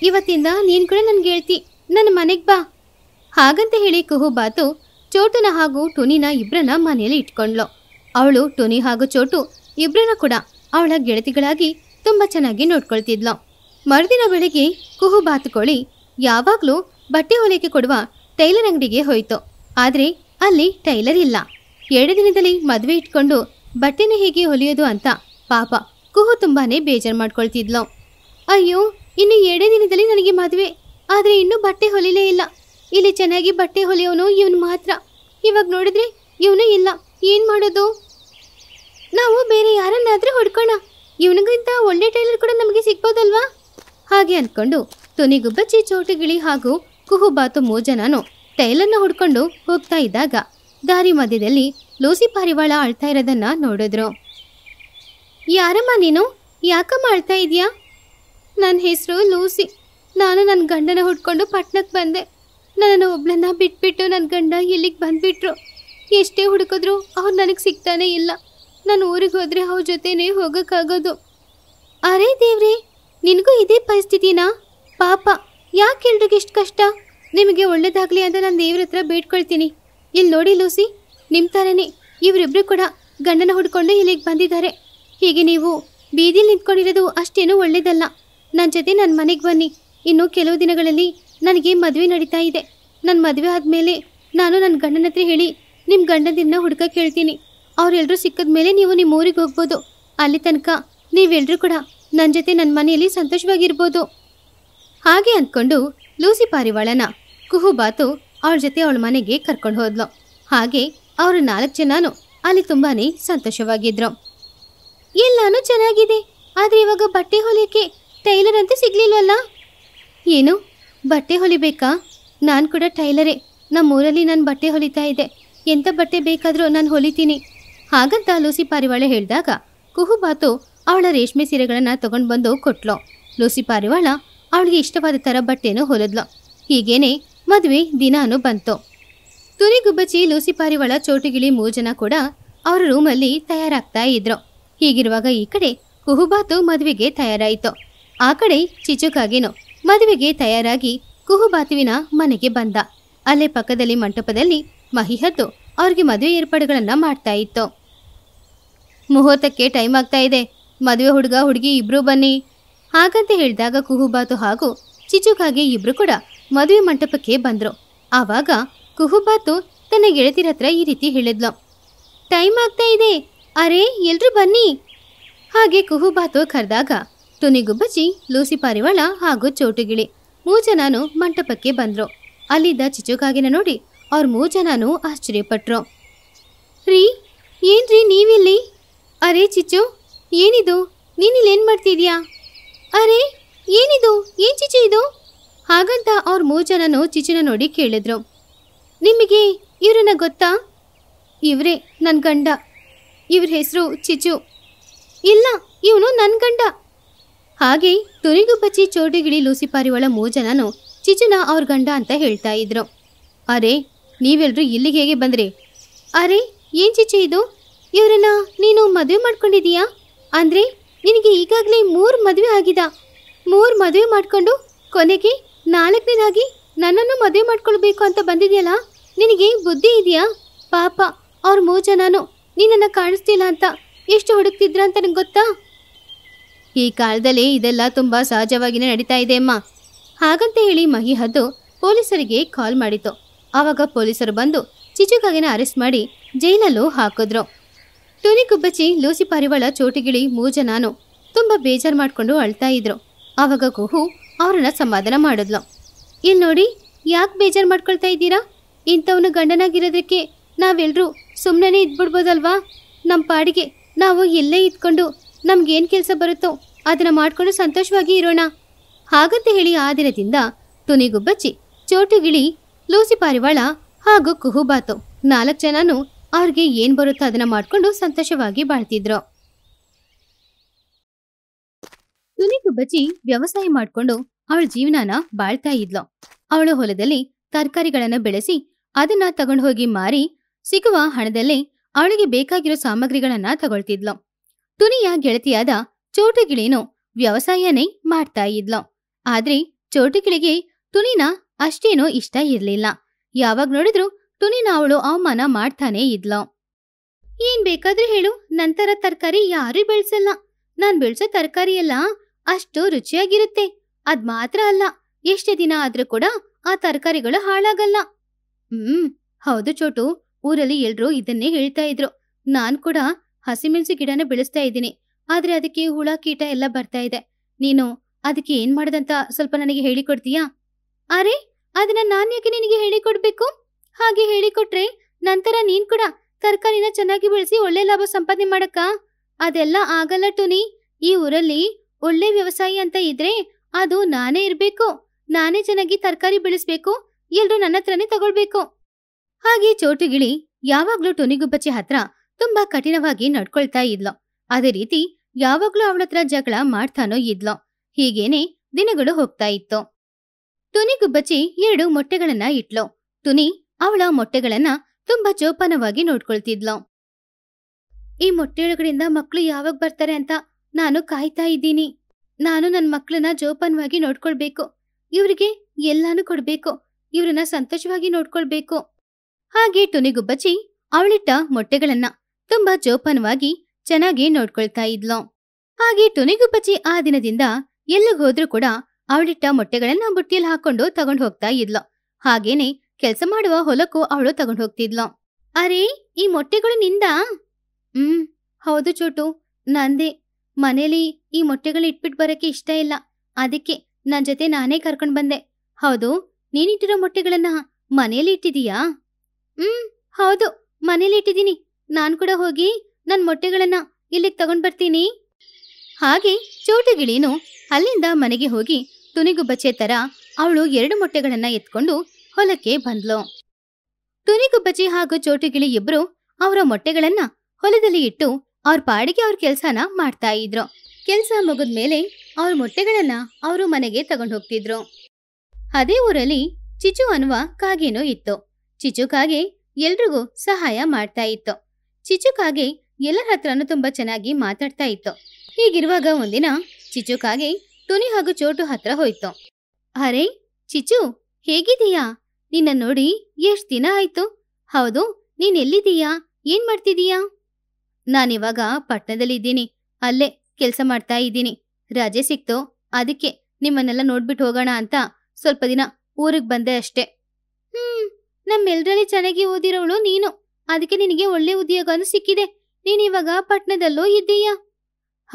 ಇವತ್ತಿಂದ ನೀನು ಕೂಡ ನನ್ಗೆ ಹೇಳ್ತಿ ನನ್ನ ಮನೆಗೆ ಬಾ ಹಾಗಂತ ಹೇಳಿ ಕುಹುಬಾತು ಚೋಟುನ ಹಾಗೂ ಟುನಿನ ಇಬ್ಬರನ್ನ ಮನೆಯಲ್ಲಿ ಇಟ್ಕೊಂಡ್ಲು ಅವಳು ಟುನಿ ಹಾಗೂ ಚೋಟು ಇಬ್ಬರನ್ನ ಕೂಡ ಅವಳ ಗೆಳತಿಗಳಾಗಿ ತುಂಬ ಚೆನ್ನಾಗಿ ನೋಡ್ಕೊಳ್ತಿದ್ಲು ಮರುದಿನ ಬೆಳಗ್ಗೆ ಕುಹು ಕೋಳಿ ಯಾವಾಗಲೂ ಬಟ್ಟೆ ಹೊಲಿಕೆ ಕೊಡುವ ಟೈಲರ್ ಅಂಗಡಿಗೆ ಹೋಯಿತು ಆದರೆ ಅಲ್ಲಿ ಟೈಲರ್ ಇಲ್ಲ ಎರಡು ದಿನದಲ್ಲಿ ಮದುವೆ ಇಟ್ಕೊಂಡು ಬಟ್ಟೆನ ಹೇಗೆ ಹೊಲಿಯೋದು ಅಂತ ಪಾಪ ಕುಹು ತುಂಬಾ ಬೇಜಾರು ಮಾಡ್ಕೊಳ್ತಿದ್ಲು ಅಯ್ಯೋ ಇನ್ನು ಎರಡೇ ದಿನದಲ್ಲಿ ನನಗೆ ಮದುವೆ ಆದರೆ ಇನ್ನೂ ಬಟ್ಟೆ ಹೊಲಿಲೇ ಇಲ್ಲ ಇಲ್ಲಿ ಚೆನ್ನಾಗಿ ಬಟ್ಟೆ ಹೊಲಿಯೋನು ಇವನು ಮಾತ್ರ ಇವಾಗ ನೋಡಿದ್ರೆ ಇವನು ಇಲ್ಲ ಏನು ಮಾಡೋದು ನಾವು ಬೇರೆ ಯಾರನ್ನಾದರೂ ಹೊಡ್ಕೋಣ ಇವನಿಗಿಂತ ಒಳ್ಳೆ ಟೈಲರ್ ಕೂಡ ನಮಗೆ ಸಿಗ್ಬೋದಲ್ವಾ ಹಾಗೆ ಅಂದ್ಕೊಂಡು ತುನಿಗುಬ್ಬಚ್ಚಿ ಚೋಟಿಗಿಳಿ ಹಾಗೂ ಕುಹುಬಾತು ಮೋಜನನು ಟೈಲರ್ನ ಹುಡ್ಕೊಂಡು ಹೋಗ್ತಾ ಇದ್ದಾಗ ದಾರಿ ಮಧ್ಯದಲ್ಲಿ ಲೂಸಿ ಪಾರಿವಾಳ ಅಳ್ತಾ ಇರೋದನ್ನ ನೋಡಿದ್ರು ಯಾರಮ್ಮ ನೀನು ಯಾಕಮ್ಮ ಮಾಡ್ತಾ ಇದೆಯಾ ನನ್ನ ಹೆಸರು ಲೂಸಿ ನಾನು ನನ್ನ ಗಂಡನ ಹುಡ್ಕೊಂಡು ಪಟ್ನಕ್ಕೆ ಬಂದೆ ನನ್ನನ್ನು ಒಬ್ಳನ್ನ ಬಿಟ್ಬಿಟ್ಟು ನನ್ನ ಗಂಡ ಇಲ್ಲಿಗೆ ಬಂದುಬಿಟ್ರು ಎಷ್ಟೇ ಹುಡುಕಿದ್ರು ಅವ್ರು ನನಗೆ ಸಿಗ್ತಾನೇ ಇಲ್ಲ ನಾನು ಊರಿಗೆ ಹೋದರೆ ಅವ್ರ ಜೊತೆನೇ ಹೋಗೋಕ್ಕಾಗೋದು ಅರೇ ದೇವ್ರಿ ನಿನಗೂ ಇದೇ ಪರಿಸ್ಥಿತಿನಾ ಪಾಪ ಯಾಕೆ ಎಲ್ರಿಗೂ ಎಷ್ಟು ಕಷ್ಟ ನಿಮಗೆ ಒಳ್ಳೇದಾಗಲಿ ಅಂತ ನಾನು ದೇವ್ರ ಹತ್ರ ಬೇಡ್ಕೊಳ್ತೀನಿ ಇಲ್ಲಿ ನೋಡಿ ಲೂಸಿ ನಿಮ್ಮ ಥರನೇ ಇವರಿಬ್ಬರು ಕೂಡ ಗಂಡನ ಹುಡ್ಕೊಂಡು ಇಲ್ಲಿಗೆ ಬಂದಿದ್ದಾರೆ ಹೀಗೆ ನೀವು ಬೀದಿಲಿ ನಿಂತ್ಕೊಂಡಿರೋದು ಅಷ್ಟೇನೂ ಒಳ್ಳೇದಲ್ಲ ನನ್ನ ಜೊತೆ ನನ್ನ ಮನೆಗೆ ಬನ್ನಿ ಇನ್ನು ಕೆಲವು ದಿನಗಳಲ್ಲಿ ನನಗೆ ಮದುವೆ ನಡೀತಾ ಇದೆ ನನ್ನ ಮದುವೆ ಆದಮೇಲೆ ನಾನು ನನ್ನ ಗಂಡನ ಹತ್ರ ಹೇಳಿ ನಿಮ್ಮ ಗಂಡದಿಂದ ಹುಡುಕ ಕೇಳ್ತೀನಿ ಅವರೆಲ್ಲರೂ ಸಿಕ್ಕಿದ ಮೇಲೆ ನೀವು ನಿಮ್ಮ ಊರಿಗೆ ಹೋಗ್ಬೋದು ಅಲ್ಲಿ ತನಕ ನೀವೆಲ್ಲರೂ ಕೂಡ ನನ್ನ ಜೊತೆ ನನ್ನ ಮನೆಯಲ್ಲಿ ಸಂತೋಷವಾಗಿರ್ಬೋದು ಹಾಗೆ ಅಂದ್ಕೊಂಡು ಲೂಸಿ ಪಾರಿವಾಳನ ಕುಹುಬಾತು ಅವಳ ಜೊತೆ ಅವಳ ಮನೆಗೆ ಕರ್ಕೊಂಡು ಹೋದ್ಲು ಹಾಗೆ ಅವರು ನಾಲ್ಕು ಜನನು ಅಲ್ಲಿ ತುಂಬಾ ಸಂತೋಷವಾಗಿದ್ರು ಎಲ್ಲಾನು ಚೆನ್ನಾಗಿದೆ ಆದರೆ ಇವಾಗ ಬಟ್ಟೆ ಹೊಲಿಯಕ್ಕೆ ಟೈಲರ್ ಅಂತ ಸಿಗ್ಲಿಲ್ವಲ್ಲ ಏನು ಬಟ್ಟೆ ಹೊಲಿಬೇಕಾ ನಾನು ಕೂಡ ಟೈಲರೇ ಊರಲ್ಲಿ ನಾನು ಬಟ್ಟೆ ಹೊಲಿತಾ ಇದ್ದೆ ಎಂಥ ಬಟ್ಟೆ ಬೇಕಾದರೂ ನಾನು ಹೊಲಿತೀನಿ ಹಾಗಂತ ಲೂಸಿ ಪಾರಿವಾಳ ಹೇಳಿದಾಗ ಕುಹುಬಾತು ಅವಳ ರೇಷ್ಮೆ ಸೀರೆಗಳನ್ನು ತಗೊಂಡು ಬಂದು ಕೊಟ್ಲು ಲೂಸಿ ಪಾರಿವಾಳ ಅವಳಿಗೆ ಇಷ್ಟವಾದ ಥರ ಬಟ್ಟೆನೂ ಹೊಲಿದ್ಲು ಹೀಗೇನೆ ಮದುವೆ ದಿನಾನು ಬಂತು ತುನಿಗುಬ್ಬಚ್ಚಿ ಲೂಸಿ ಪಾರಿವಾಳ ಚೋಟುಗಿಳಿ ಮೂರು ಜನ ಕೂಡ ಅವರ ರೂಮಲ್ಲಿ ತಯಾರಾಗ್ತಾ ಇದ್ರು ಹೀಗಿರುವಾಗ ಈ ಕಡೆ ಕುಹುಬಾತು ಮದುವೆಗೆ ತಯಾರಾಯಿತು ಆ ಕಡೆ ಚಿಚುಕಾಗೇನು ಮದುವೆಗೆ ತಯಾರಾಗಿ ಕುಹುಬಾತುವಿನ ಮನೆಗೆ ಬಂದ ಅಲ್ಲೇ ಪಕ್ಕದಲ್ಲಿ ಮಂಟಪದಲ್ಲಿ ಮಹಿಹದ್ದು ಅವ್ರಿಗೆ ಮದುವೆ ಏರ್ಪಾಡುಗಳನ್ನ ಮಾಡ್ತಾ ಇತ್ತು ಮುಹೂರ್ತಕ್ಕೆ ಟೈಮ್ ಆಗ್ತಾ ಇದೆ ಮದುವೆ ಹುಡುಗ ಹುಡುಗಿ ಇಬ್ರು ಬನ್ನಿ ಹಾಗಂತ ಹೇಳಿದಾಗ ಕುಹುಬಾತು ಹಾಗೂ ಚಿಚುಕಾಗೆ ಇಬ್ರು ಕೂಡ ಮದುವೆ ಮಂಟಪಕ್ಕೆ ಬಂದರು ಆವಾಗ ಕುಹುಬಾತು ತನ್ನ ಗೆಳತಿರ ಹತ್ರ ಈ ರೀತಿ ಹೇಳಿದ್ಲು ಟೈಮ್ ಆಗ್ತಾ ಇದೆ ಅರೆ ಎಲ್ರೂ ಬನ್ನಿ ಹಾಗೆ ಕುಹುಬಾತು ಕರೆದಾಗ ಟುನಿಗುಬ್ಬಚ್ಚಿ ಲೂಸಿ ಪಾರಿವಾಳ ಹಾಗೂ ಚೋಟುಗಿಳಿ ಮೂಜನಾನು ಮಂಟಪಕ್ಕೆ ಬಂದ್ರು ಅಲ್ಲಿದ್ದ ಚಿಚುಕಾಗಿನ ನೋಡಿ ಅವ್ರ ಮೂಜನಾನು ಆಶ್ಚರ್ಯಪಟ್ರು ರೀ ಏನ್ರಿ ನೀವಿಲ್ಲಿ ಅರೆ ಚಿಚು ಏನಿದು ಏನು ಮಾಡ್ತಿದ್ಯಾ ಅರೆ ಏನಿದು ಏನು ಚಿಚು ಇದು ಹಾಗಂತ ಅವ್ರ ಮೂಜನನು ಚಿಚುನ ನೋಡಿ ಕೇಳಿದ್ರು ನಿಮಗೆ ಇವ್ರನ್ನ ಗೊತ್ತಾ ಇವರೇ ನನ್ನ ಗಂಡ ಇವ್ರ ಹೆಸರು ಚಿಚು ಇಲ್ಲ ಇವನು ನನ್ನ ಗಂಡ ಹಾಗೆ ತುರಿಗು ಬಚ್ಚಿ ಚೋಟಿಗಿಳಿ ಲೂಸಿಪಾರಿವಳ ಮೋಜನನು ಚಿಚುನ ಅವ್ರ ಗಂಡ ಅಂತ ಹೇಳ್ತಾ ಇದ್ರು ಅರೆ ನೀವೆಲ್ಲರೂ ಇಲ್ಲಿಗೆ ಹೇಗೆ ಬಂದ್ರಿ ಅರೆ ಏನು ಚಿಚು ಇದು ಇವರನ್ನ ನೀನು ಮದುವೆ ಮಾಡ್ಕೊಂಡಿದೀಯಾ ಅಂದರೆ ನಿನಗೆ ಈಗಾಗಲೇ ಮೂರು ಮದುವೆ ಆಗಿದ ಮೂರು ಮದುವೆ ಮಾಡಿಕೊಂಡು ಕೊನೆಗೆ ನಾಲ್ಕನೇದಾಗಿ ನನ್ನನ್ನು ಮದುವೆ ಮಾಡ್ಕೊಳ್ಬೇಕು ಅಂತ ಬಂದಿದೆಯಲ್ಲ ನಿನಗೆ ಬುದ್ಧಿ ಇದೆಯಾ ಪಾಪ ಅವ್ರ ಮೋಜನಾನು ನೀನನ್ನ ಕಾಣಿಸ್ತಿಲ್ಲ ಅಂತ ಎಷ್ಟು ಹುಡುಕ್ತಿದ್ರ ಅಂತ ನನಗೆ ಗೊತ್ತಾ ಈ ಕಾಲದಲ್ಲಿ ಇದೆಲ್ಲ ತುಂಬ ಸಹಜವಾಗಿನೇ ನಡೀತಾ ಇದೆ ಅಮ್ಮ ಹಾಗಂತ ಹೇಳಿ ಮಹಿಹದ್ದು ಪೊಲೀಸರಿಗೆ ಕಾಲ್ ಮಾಡಿತು ಆವಾಗ ಪೊಲೀಸರು ಬಂದು ಚಿಚುಕಾಗಿನ ಅರೆಸ್ಟ್ ಮಾಡಿ ಜೈಲಲ್ಲೂ ಹಾಕಿದ್ರು ಟೂನಿ ಗುಬ್ಬಚ್ಚಿ ಲೂಸಿ ಪಾರಿವಾಳ ಚೋಟಿಗಿಳಿ ಮೂಜನಾನು ತುಂಬ ಬೇಜಾರು ಮಾಡಿಕೊಂಡು ಅಳ್ತಾ ಇದ್ರು ಆವಾಗ ಗುಹು ಅವ್ರನ್ನ ಸಮಾಧಾನ ಮಾಡಿದ್ಲು ಇಲ್ಲಿ ನೋಡಿ ಯಾಕೆ ಬೇಜಾರು ಮಾಡ್ಕೊಳ್ತಾ ಇದ್ದೀರಾ ಇಂಥವನು ಗಂಡನಾಗಿರೋದಕ್ಕೆ ನಾವೆಲ್ಲರೂ ಸುಮ್ಮನೆ ಇದ್ಬಿಡ್ಬೋದಲ್ವಾ ನಮ್ಮ ಪಾಡಿಗೆ ನಾವು ಎಲ್ಲೇ ಇದ್ಕೊಂಡು ನಮ್ಗೇನು ಕೆಲಸ ಬರುತ್ತೋ ಅದನ್ನು ಮಾಡಿಕೊಂಡು ಸಂತೋಷವಾಗಿ ಇರೋಣ ಹಾಗಂತ ಹೇಳಿ ಆ ದಿನದಿಂದ ತುನಿಗುಬ್ಬಚ್ಚಿ ಚೋಟುಗಿಳಿ ಲೂಸಿ ಪಾರಿವಾಳ ಹಾಗೂ ಕುಹುಬಾತು ನಾಲ್ಕು ಜನನೂ ಅವ್ರಿಗೆ ಏನು ಬರುತ್ತೋ ಅದನ್ನು ಮಾಡಿಕೊಂಡು ಸಂತೋಷವಾಗಿ ಬಾಳ್ತಿದ್ರು ತುನಿಗುಬ್ಬಚ್ಚಿ ವ್ಯವಸಾಯ ಮಾಡಿಕೊಂಡು ಅವಳ ಜೀವನಾನ ಬಾಳ್ತಾ ಇದ್ಲು ಅವಳ ಹೊಲದಲ್ಲಿ ತರಕಾರಿಗಳನ್ನು ಬೆಳೆಸಿ ಅದನ್ನ ತಗೊಂಡು ಹೋಗಿ ಮಾರಿ ಸಿಗುವ ಹಣದಲ್ಲೇ ಅವಳಿಗೆ ಬೇಕಾಗಿರೋ ಸಾಮಗ್ರಿಗಳನ್ನ ತಗೊಳ್ತಿದ್ಲು ತುನಿಯ ಗೆಳತಿಯಾದ ಚೋಟುಗಿಳಿನೂ ವ್ಯವಸಾಯನೇ ಮಾಡ್ತಾ ಇದ್ಲು ಆದ್ರೆ ಚೋಟುಗಿಳಿಗೆ ತುನಿನ ಅಷ್ಟೇನೂ ಇಷ್ಟ ಇರ್ಲಿಲ್ಲ ಯಾವಾಗ ನೋಡಿದ್ರು ತುನಿನ ಅವಳು ಅವಮಾನ ಮಾಡ್ತಾನೆ ಇದ್ಲು ಏನ್ ಬೇಕಾದ್ರೆ ಹೇಳು ನಂತರ ತರಕಾರಿ ಯಾರು ಬೆಳ್ಸಲ್ಲ ನಾನ್ ಬೆಳ್ಸೋ ತರಕಾರಿ ಎಲ್ಲ ಅಷ್ಟು ರುಚಿಯಾಗಿರುತ್ತೆ ಅದ್ ಮಾತ್ರ ಅಲ್ಲ ಎಷ್ಟೇ ದಿನ ಆದ್ರೂ ಕೂಡ ಆ ತರಕಾರಿಗಳು ಹಾಳಾಗಲ್ಲ ಹ್ಮ್ ಹೌದು ಚೋಟು ಊರಲ್ಲಿ ಎಲ್ರೂ ಇದನ್ನೇ ಹೇಳ್ತಾ ಇದ್ರು ನಾನ್ ಕೂಡ ಹಸಿಮೆಣಸು ಗಿಡನ ಬೆಳೆಸ್ತಾ ಇದ್ದೀನಿ ಆದ್ರೆ ಅದಕ್ಕೆ ಹುಳ ಕೀಟ ಎಲ್ಲ ಬರ್ತಾ ಇದೆ ನೀನು ಅದಕ್ಕೆ ಏನ್ ಮಾಡದಂತ ಸ್ವಲ್ಪ ನನಗೆ ಹೇಳಿಕೊಡ್ತೀಯಾ ಅರೆ ಅದನ್ನ ನಾನು ಯಾಕೆ ನಿನಗೆ ಹೇಳಿಕೊಡ್ಬೇಕು ಹಾಗೆ ಹೇಳಿಕೊಟ್ರೆ ನಂತರ ನೀನ್ ಕೂಡ ತರಕಾರಿನ ಚೆನ್ನಾಗಿ ಬೆಳೆಸಿ ಒಳ್ಳೆ ಲಾಭ ಸಂಪಾದನೆ ಮಾಡಕ್ಕ ಅದೆಲ್ಲ ಆಗಲ್ಲ ಟುನಿ ಈ ಊರಲ್ಲಿ ಒಳ್ಳೆ ವ್ಯವಸಾಯ ಅಂತ ಇದ್ರೆ ಅದು ನಾನೇ ಇರ್ಬೇಕು ನಾನೇ ಚೆನ್ನಾಗಿ ತರಕಾರಿ ಬೆಳೆಸ್ಬೇಕು ಎಲ್ರು ನನ್ನ ಹತ್ರನೇ ತಗೊಳ್ಬೇಕು ಹಾಗೆ ಚೋಟುಗಿಳಿ ಯಾವಾಗ್ಲೂ ಟೊನಿಗುಬ್ಬಚ್ಚಿ ಹತ್ರ ತುಂಬಾ ಕಠಿಣವಾಗಿ ನಡ್ಕೊಳ್ತಾ ಇದ್ಲು ಅದೇ ರೀತಿ ಯಾವಾಗ್ಲೂ ಅವಳತ್ರ ಜಗಳ ಮಾಡ್ತಾನೋ ಇದ್ಲು ಹೀಗೇನೆ ದಿನಗಳು ಹೋಗ್ತಾ ಇತ್ತು ಟುನಿಗುಬ್ಬಚ್ಚಿ ಎರಡು ಮೊಟ್ಟೆಗಳನ್ನ ಇಟ್ಲು ಟುನಿ ಅವಳ ಮೊಟ್ಟೆಗಳನ್ನ ತುಂಬಾ ಜೋಪಾನವಾಗಿ ನೋಡ್ಕೊಳ್ತಿದ್ಲು ಈ ಮೊಟ್ಟೆಯೊಳಗಡೆಯಿಂದ ಮಕ್ಕಳು ಯಾವಾಗ ಬರ್ತಾರೆ ಅಂತ ನಾನು ಕಾಯ್ತಾ ಇದ್ದೀನಿ ನಾನು ನನ್ನ ಮಕ್ಕಳನ್ನ ಜೋಪಾನವಾಗಿ ನೋಡ್ಕೊಳ್ಬೇಕು ಇವರಿಗೆ ಎಲ್ಲಾನು ಕೊಡ್ಬೇಕು ಇವ್ರನ್ನ ಸಂತೋಷವಾಗಿ ನೋಡ್ಕೊಳ್ಬೇಕು ಹಾಗೆ ಟುನಿಗುಬ್ಬಚ್ಚಿ ಅವಳಿಟ್ಟ ಮೊಟ್ಟೆಗಳನ್ನ ತುಂಬಾ ಜೋಪಾನವಾಗಿ ಚೆನ್ನಾಗಿ ನೋಡ್ಕೊಳ್ತಾ ಇದ್ಲೋ ಹಾಗೆ ಟುನಿಗುಬ್ಬಚ್ಚಿ ಆ ದಿನದಿಂದ ಹೋದ್ರೂ ಕೂಡ ಅವಳಿಟ್ಟ ಮೊಟ್ಟೆಗಳನ್ನ ಬುಟ್ಟಿಯಲ್ಲಿ ಹಾಕೊಂಡು ತಗೊಂಡು ಹೋಗ್ತಾ ಇದ್ಲು ಹಾಗೇನೆ ಕೆಲಸ ಮಾಡುವ ಹೊಲಕ್ಕೂ ಅವಳು ತಗೊಂಡು ಹೋಗ್ತಿದ್ಲು ಅರೆ ಈ ಮೊಟ್ಟೆಗಳು ನಿಂದ ಹ್ಮ್ ಹೌದು ಚೋಟು ನಂದೇ ಮನೇಲಿ ಈ ಮೊಟ್ಟೆಗಳು ಇಟ್ಬಿಟ್ಟು ಬರಕ್ಕೆ ಇಷ್ಟ ಇಲ್ಲ ಅದಕ್ಕೆ ನನ್ನ ಜೊತೆ ನಾನೇ ಕರ್ಕೊಂಡು ಬಂದೆ ಹೌದು ನೀನಿಟ್ಟಿರೋ ಮೊಟ್ಟೆಗಳನ್ನ ಮನೇಲಿ ಇಟ್ಟಿದೀಯಾ ಹ್ಮ್ ಹೌದು ಮನೇಲಿ ಇಟ್ಟಿದ್ದೀನಿ ನಾನು ಕೂಡ ಹೋಗಿ ನನ್ನ ಮೊಟ್ಟೆಗಳನ್ನ ಇಲ್ಲಿಗೆ ತಗೊಂಡ್ ಬರ್ತೀನಿ ಹಾಗೆ ಚೌಟಗಿಳಿನು ಅಲ್ಲಿಂದ ಮನೆಗೆ ಹೋಗಿ ತುನಿಗುಬ್ಬಚ್ಚೆ ತರ ಅವಳು ಎರಡು ಮೊಟ್ಟೆಗಳನ್ನ ಎತ್ಕೊಂಡು ಹೊಲಕ್ಕೆ ಬಂದ್ಲು ತುನಿಗುಬ್ಬಚ್ಚಿ ಹಾಗೂ ಚೌಟಗಿಳಿ ಇಬ್ರು ಅವರ ಮೊಟ್ಟೆಗಳನ್ನ ಹೊಲದಲ್ಲಿ ಇಟ್ಟು ಅವ್ರ ಪಾಡಿಗೆ ಅವ್ರ ಕೆಲಸನ ಮಾಡ್ತಾ ಇದ್ರು ಕೆಲಸ ಮುಗಿದ ಮೇಲೆ ಅವ್ರ ಮೊಟ್ಟೆಗಳನ್ನ ಅವರು ಮನೆಗೆ ತಗೊಂಡು ಹೋಗ್ತಿದ್ರು ಅದೇ ಊರಲ್ಲಿ ಚಿಚು ಅನ್ನುವ ಕಾಗೇನೋ ಇತ್ತು ಚಿಚುಕಾಗೆ ಎಲ್ರಿಗೂ ಸಹಾಯ ಮಾಡ್ತಾ ಇತ್ತು ಚಿಚುಕಾಗೆ ಎಲ್ಲರ ಹತ್ರನೂ ತುಂಬಾ ಚೆನ್ನಾಗಿ ಮಾತಾಡ್ತಾ ಇತ್ತು ಹೀಗಿರುವಾಗ ಒಂದಿನ ಚಿಚುಕಾಗೆ ಟುನಿ ಹಾಗೂ ಚೋಟು ಹತ್ರ ಹೋಯ್ತು ಅರೆ ಚಿಚು ಹೇಗಿದೀಯಾ ನಿನ್ನ ನೋಡಿ ಎಷ್ಟು ದಿನ ಆಯ್ತು ಹೌದು ನೀನ್ ಎಲ್ಲಿದ್ದೀಯಾ ಏನ್ ಮಾಡ್ತಿದೀಯಾ ನಾನಿವಾಗ ಪಟ್ಟಣದಲ್ಲಿದ್ದೀನಿ ಅಲ್ಲೇ ಕೆಲಸ ಮಾಡ್ತಾ ಇದ್ದೀನಿ ರಜೆ ಸಿಕ್ತೋ ಅದಕ್ಕೆ ನಿಮ್ಮನ್ನೆಲ್ಲ ನೋಡ್ಬಿಟ್ಟು ಹೋಗೋಣ ಅಂತ ಸ್ವಲ್ಪ ದಿನ ಊರಿಗೆ ಬಂದೆ ಅಷ್ಟೇ ನಮ್ಮೆಲ್ಲರಲ್ಲಿ ಚೆನ್ನಾಗಿ ಓದಿರೋಳು ನೀನು ಅದಕ್ಕೆ ನಿನಗೆ ಒಳ್ಳೆ ಉದ್ಯೋಗನೂ ಸಿಕ್ಕಿದೆ ನೀನಿವಾಗ ಪಟ್ಣದಲ್ಲೋ ಇದ್ದೀಯಾ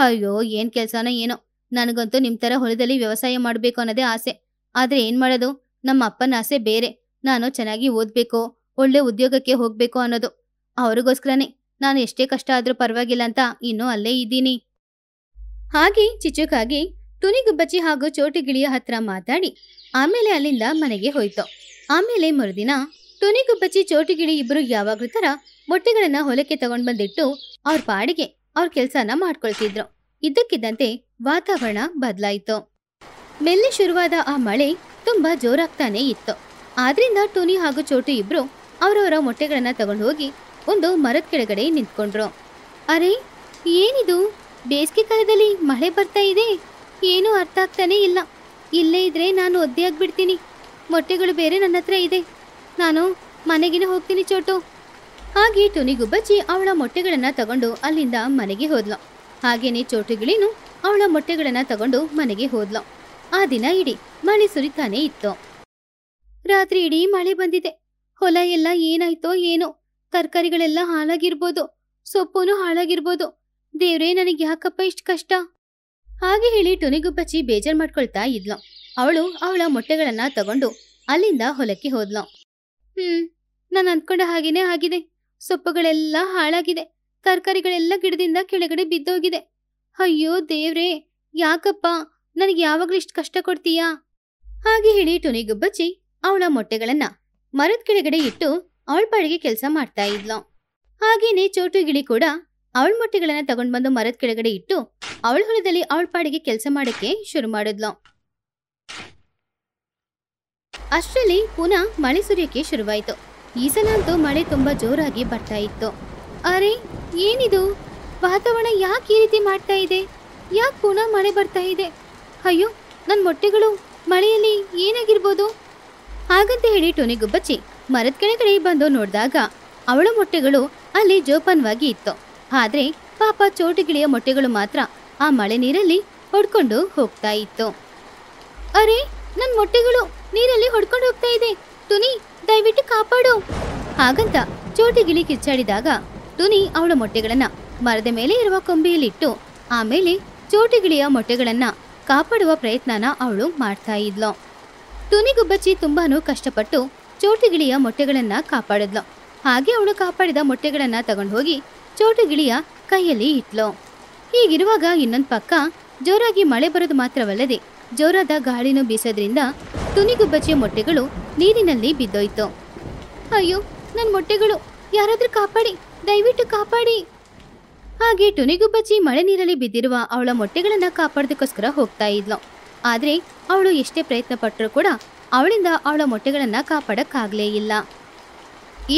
ಅಯ್ಯೋ ಏನ್ ಕೆಲ್ಸನೋ ಏನೋ ನನಗಂತೂ ನಿಮ್ ತರ ಹೊಲದಲ್ಲಿ ವ್ಯವಸಾಯ ಮಾಡಬೇಕು ಅನ್ನೋದೇ ಆಸೆ ಆದ್ರೆ ಏನ್ ಮಾಡೋದು ನಮ್ಮ ಅಪ್ಪನ ಆಸೆ ಬೇರೆ ನಾನು ಚೆನ್ನಾಗಿ ಓದ್ಬೇಕು ಒಳ್ಳೆ ಉದ್ಯೋಗಕ್ಕೆ ಹೋಗ್ಬೇಕು ಅನ್ನೋದು ಅವ್ರಿಗೋಸ್ಕರನೇ ನಾನು ಎಷ್ಟೇ ಕಷ್ಟ ಆದ್ರೂ ಪರವಾಗಿಲ್ಲ ಅಂತ ಇನ್ನೂ ಅಲ್ಲೇ ಇದ್ದೀನಿ ಹಾಗೆ ಚಿಚುಕಾಗಿ ತುನಿಗುಬ್ಬಚ್ಚಿ ಹಾಗೂ ಚೋಟಿಗಿಳಿಯ ಹತ್ರ ಮಾತಾಡಿ ಆಮೇಲೆ ಅಲ್ಲಿಂದ ಮನೆಗೆ ಹೋಯ್ತು ಆಮೇಲೆ ಮರುದಿನ ಟುನಿ ಗುಬ್ಬಚ್ಚಿ ಚೋಟಿಗಿಡಿ ಇಬ್ರು ಯಾವಾಗ್ಲೂ ತರ ಮೊಟ್ಟೆಗಳನ್ನ ಹೊಲಕ್ಕೆ ತಗೊಂಡ್ ಬಂದಿಟ್ಟು ಅವ್ರ ಪಾಡಿಗೆ ಅವ್ರ ಕೆಲಸನ ಮಾಡ್ಕೊಳ್ತಿದ್ರು ಇದ್ದಕ್ಕಿದ್ದಂತೆ ವಾತಾವರಣ ಬದಲಾಯಿತು ಮೆಲ್ಲಿ ಶುರುವಾದ ಆ ಮಳೆ ತುಂಬಾ ಜೋರಾಗ್ತಾನೆ ಇತ್ತು ಆದ್ರಿಂದ ಟುನಿ ಹಾಗೂ ಚೋಟು ಇಬ್ರು ಅವರವರ ಮೊಟ್ಟೆಗಳನ್ನ ತಗೊಂಡು ಹೋಗಿ ಒಂದು ಮರದ ಕೆಳಗಡೆ ನಿಂತ್ಕೊಂಡ್ರು ಅರೆ ಏನಿದು ಬೇಸಿಗೆ ಕಾಲದಲ್ಲಿ ಮಳೆ ಬರ್ತಾ ಇದೆ ಏನೂ ಅರ್ಥ ಆಗ್ತಾನೆ ಇಲ್ಲ ಇಲ್ಲೇ ಇದ್ರೆ ನಾನು ಒದ್ದೆ ಆಗ್ಬಿಡ್ತೀನಿ ಮೊಟ್ಟೆಗಳು ಬೇರೆ ನನ್ನ ಹತ್ರ ಇದೆ ನಾನು ಮನೆಗಿನ ಹೋಗ್ತೀನಿ ಚೋಟು ಹಾಗೆ ಟುನಿಗುಬ್ಬಚ್ಚಿ ಅವಳ ಮೊಟ್ಟೆಗಳನ್ನ ತಗೊಂಡು ಅಲ್ಲಿಂದ ಮನೆಗೆ ಹೋದ್ಲು ಹಾಗೇನೆ ಚೋಟುಗಿಳಿನು ಅವಳ ಮೊಟ್ಟೆಗಳನ್ನ ತಗೊಂಡು ಮನೆಗೆ ಹೋದ್ಲು ಆ ದಿನ ಇಡೀ ಮಳೆ ಸುರಿತಾನೆ ಇತ್ತು ರಾತ್ರಿ ಇಡೀ ಮಳೆ ಬಂದಿದೆ ಹೊಲ ಎಲ್ಲ ಏನಾಯ್ತೋ ಏನೋ ತರ್ಕಾರಿಗಳೆಲ್ಲ ಹಾಳಾಗಿರ್ಬೋದು ಸೊಪ್ಪುನು ಹಾಳಾಗಿರ್ಬೋದು ದೇವ್ರೇ ನನಗೆ ಯಾಕಪ್ಪ ಇಷ್ಟು ಕಷ್ಟ ಹಾಗೆ ಹೇಳಿ ಟುನಿಗುಬ್ಬಚ್ಚಿ ಬೇಜಾರು ಮಾಡ್ಕೊಳ್ತಾ ಇದ್ಲು ಅವಳು ಅವಳ ಮೊಟ್ಟೆಗಳನ್ನ ತಗೊಂಡು ಅಲ್ಲಿಂದ ಹೊಲಕ್ಕೆ ಹೋದ್ಲು ಹ್ಮ್ ನಾನು ಅನ್ಕೊಂಡ ಹಾಗೇನೆ ಆಗಿದೆ ಸೊಪ್ಪುಗಳೆಲ್ಲ ಹಾಳಾಗಿದೆ ತರಕಾರಿಗಳೆಲ್ಲ ಗಿಡದಿಂದ ಕೆಳಗಡೆ ಬಿದ್ದೋಗಿದೆ ಅಯ್ಯೋ ದೇವ್ರೆ ಯಾಕಪ್ಪ ನನಗೆ ಯಾವಾಗ್ಲೂ ಇಷ್ಟು ಕಷ್ಟ ಕೊಡ್ತೀಯಾ ಹಾಗೆ ಹೇಳಿ ಟುನಿಗುಬ್ಬಚ್ಚಿ ಅವಳ ಮೊಟ್ಟೆಗಳನ್ನ ಮರದ ಕೆಳಗಡೆ ಇಟ್ಟು ಅವಳ ಪಾಡಿಗೆ ಕೆಲಸ ಮಾಡ್ತಾ ಇದ್ಲು ಹಾಗೇನೆ ಚೋಟು ಗಿಳಿ ಕೂಡ ಅವಳ ಮೊಟ್ಟೆಗಳನ್ನ ತಗೊಂಡ್ಬಂದು ಮರದ ಕೆಳಗಡೆ ಇಟ್ಟು ಅವಳ ಹೊಲದಲ್ಲಿ ಅವಳ ಪಾಡಿಗೆ ಕೆಲಸ ಮಾಡಕ್ಕೆ ಶುರು ಮಾಡಿದ್ಲು ಅಷ್ಟರಲ್ಲಿ ಪುನಃ ಮಳೆ ಸುರಿಯೋಕೆ ಶುರುವಾಯಿತು ಈ ಸಲ ಅಂತೂ ಮಳೆ ತುಂಬ ಜೋರಾಗಿ ಬರ್ತಾ ಇತ್ತು ಅರೆ ಏನಿದು ವಾತಾವರಣ ಯಾಕೆ ಈ ರೀತಿ ಮಾಡ್ತಾ ಇದೆ ಯಾಕೆ ಪುನಃ ಮಳೆ ಬರ್ತಾ ಇದೆ ಅಯ್ಯೋ ನನ್ನ ಮೊಟ್ಟೆಗಳು ಮಳೆಯಲ್ಲಿ ಏನಾಗಿರ್ಬೋದು ಹಾಗಂತ ಹೇಳಿ ಟೋನಿ ಗುಬ್ಬಚ್ಚಿ ಮರದ ಕೆಳಗಡೆ ಬಂದು ನೋಡಿದಾಗ ಅವಳ ಮೊಟ್ಟೆಗಳು ಅಲ್ಲಿ ಜೋಪಾನವಾಗಿ ಇತ್ತು ಆದರೆ ಪಾಪ ಗಿಳಿಯ ಮೊಟ್ಟೆಗಳು ಮಾತ್ರ ಆ ಮಳೆ ನೀರಲ್ಲಿ ಹೊಡ್ಕೊಂಡು ಹೋಗ್ತಾ ಇತ್ತು ಅರೆ ನನ್ನ ಮೊಟ್ಟೆಗಳು ನೀರಲ್ಲಿ ಹೊಡ್ಕೊಂಡು ಹೋಗ್ತಾ ಇದೆ ತುನಿ ದಯವಿಟ್ಟು ಕಾಪಾಡು ಹಾಗಂತ ಚೋಟಿ ಕಿಚ್ಚಾಡಿದಾಗ ತುನಿ ಅವಳ ಮೊಟ್ಟೆಗಳನ್ನ ಮರದ ಮೇಲೆ ಇರುವ ಕೊಂಬೆಯಲ್ಲಿಟ್ಟು ಆಮೇಲೆ ಚೋಟಿ ಗಿಳಿಯ ಮೊಟ್ಟೆಗಳನ್ನ ಕಾಪಾಡುವ ಪ್ರಯತ್ನನ ಅವಳು ಮಾಡ್ತಾ ಇದ್ಲು ತುನಿಗುಬ್ಬಚ್ಚಿ ತುಂಬಾನು ಕಷ್ಟಪಟ್ಟು ಚೋಟಿಗಿಳಿಯ ಮೊಟ್ಟೆಗಳನ್ನ ಕಾಪಾಡಿದ್ಲು ಹಾಗೆ ಅವಳು ಕಾಪಾಡಿದ ಮೊಟ್ಟೆಗಳನ್ನ ತಗೊಂಡು ಹೋಗಿ ಚೋಟಿಗಿಳಿಯ ಕೈಯಲ್ಲಿ ಇಟ್ಲು ಹೀಗಿರುವಾಗ ಇನ್ನೊಂದು ಪಕ್ಕ ಜೋರಾಗಿ ಮಳೆ ಬರೋದು ಮಾತ್ರವಲ್ಲದೆ ಜೋರಾದ ಗಾಳಿನೂ ಬೀಸೋದ್ರಿಂದ ತುನಿಗುಬ್ಬಜಿಯ ಮೊಟ್ಟೆಗಳು ನೀರಿನಲ್ಲಿ ಬಿದ್ದೋಯ್ತು ಅಯ್ಯೋ ನನ್ನ ಮೊಟ್ಟೆಗಳು ಯಾರಾದರೂ ಕಾಪಾಡಿ ದಯವಿಟ್ಟು ಕಾಪಾಡಿ ಹಾಗೆ ಟುನಿಗುಬ್ಬಚ್ಚಿ ಮಳೆ ನೀರಲ್ಲಿ ಬಿದ್ದಿರುವ ಅವಳ ಮೊಟ್ಟೆಗಳನ್ನು ಕಾಪಾಡೋದಕ್ಕೋಸ್ಕರ ಹೋಗ್ತಾ ಇದ್ಲು ಆದರೆ ಅವಳು ಎಷ್ಟೇ ಪ್ರಯತ್ನ ಪಟ್ಟರೂ ಕೂಡ ಅವಳಿಂದ ಅವಳ ಮೊಟ್ಟೆಗಳನ್ನು ಕಾಪಾಡೋಕ್ಕಾಗಲೇ ಇಲ್ಲ